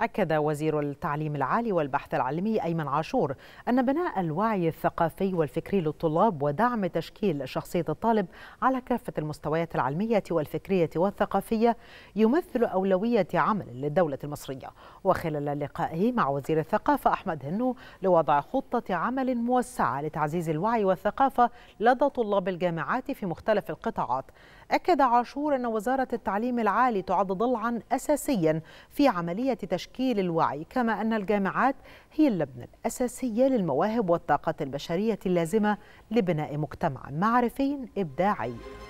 أكد وزير التعليم العالي والبحث العلمي أيمن عاشور أن بناء الوعي الثقافي والفكري للطلاب ودعم تشكيل شخصية الطالب على كافة المستويات العلمية والفكرية والثقافية يمثل أولوية عمل للدولة المصرية وخلال لقائه مع وزير الثقافة أحمد هنو لوضع خطة عمل موسعة لتعزيز الوعي والثقافة لدى طلاب الجامعات في مختلف القطاعات أكد عاشور أن وزارة التعليم العالي تعد ضلعا أساسيا في عملية تشكيل تشكيل الوعي كما أن الجامعات هي اللبنة الأساسية للمواهب والطاقات البشرية اللازمة لبناء مجتمع معرفي إبداعي